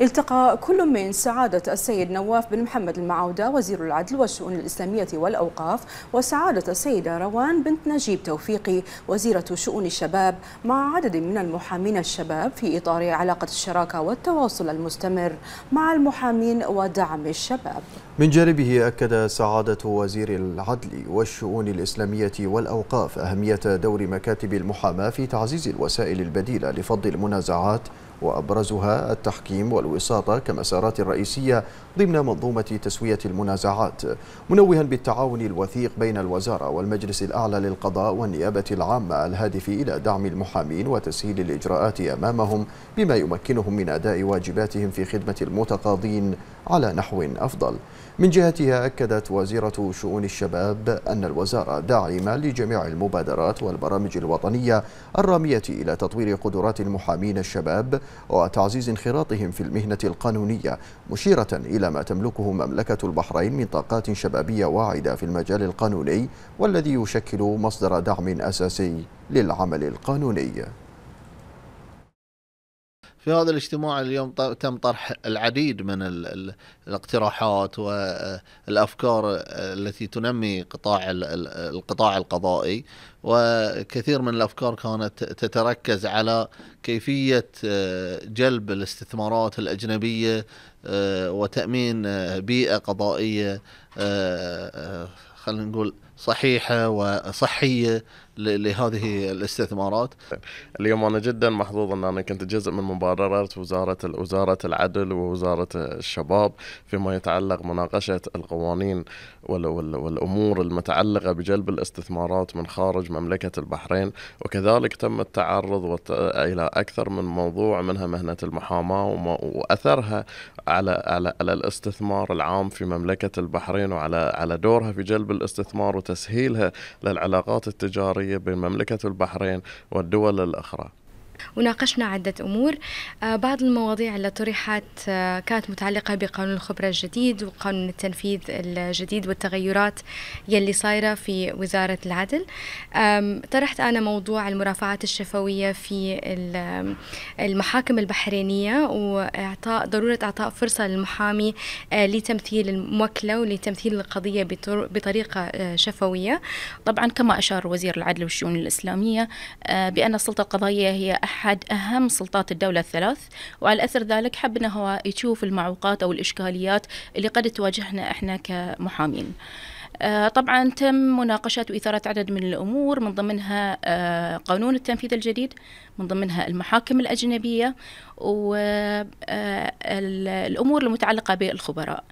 التقى كل من سعادة السيد نواف بن محمد المعودة وزير العدل والشؤون الإسلامية والأوقاف وسعادة السيدة روان بنت نجيب توفيقي وزيرة شؤون الشباب مع عدد من المحامين الشباب في إطار علاقة الشراكة والتواصل المستمر مع المحامين ودعم الشباب من جانبه أكد سعادة وزير العدل والشؤون الإسلامية والأوقاف أهمية دور مكاتب المحاماة في تعزيز الوسائل البديلة لفض المنازعات وأبرزها التحكيم وال والوساطة كمسارات رئيسية ضمن منظومة تسوية المنازعات منوها بالتعاون الوثيق بين الوزارة والمجلس الأعلى للقضاء والنيابة العامة الهادف إلى دعم المحامين وتسهيل الإجراءات أمامهم بما يمكنهم من أداء واجباتهم في خدمة المتقاضين على نحو أفضل من جهتها أكدت وزيرة شؤون الشباب أن الوزارة داعمة لجميع المبادرات والبرامج الوطنية الرامية إلى تطوير قدرات المحامين الشباب وتعزيز انخراطهم في المهنة القانونية مشيرة إلى ما تملكه مملكة البحرين من طاقات شبابية واعدة في المجال القانوني والذي يشكل مصدر دعم أساسي للعمل القانوني في هذا الاجتماع اليوم تم طرح العديد من الاقتراحات والافكار التي تنمي قطاع القطاع القضائي وكثير من الافكار كانت تتركز على كيفيه آه، جلب الاستثمارات الاجنبيه آه، وتامين آه، بيئه قضائيه خلينا نقول صحيحه وصحيه لهذه الاستثمارات. اليوم انا جدا محظوظ ان انا كنت جزء من مبادرات وزاره وزاره العدل ووزاره الشباب فيما يتعلق مناقشه القوانين والامور المتعلقه بجلب الاستثمارات من خارج مملكه البحرين وكذلك تم التعرض الى اكثر من موضوع منها مهنه المحاماه واثرها على على الاستثمار العام في مملكه البحرين وعلى على دورها في جلب الاستثمار وتسهيلها للعلاقات التجارية بين مملكة البحرين والدول الأخرى وناقشنا عدة أمور آه، بعض المواضيع اللي طرحت آه، كانت متعلقة بقانون الخبرة الجديد وقانون التنفيذ الجديد والتغيرات يلي صايرة في وزارة العدل طرحت أنا موضوع المرافعات الشفوية في المحاكم البحرينية وإعطاء ضرورة إعطاء فرصة للمحامي آه، لتمثيل الموكلة ولتمثيل القضية بطريقة شفوية طبعا كما أشار وزير العدل والشؤون الإسلامية بأن السلطة القضائية هي أحد أهم سلطات الدولة الثلاث وعلى أثر ذلك حب أنه هو يشوف المعوقات أو الإشكاليات اللي قد تواجهنا إحنا كمحامين آه، طبعا تم مناقشة وإثارة عدد من الأمور من ضمنها آه، قانون التنفيذ الجديد من ضمنها المحاكم الأجنبية والأمور آه، المتعلقة بالخبراء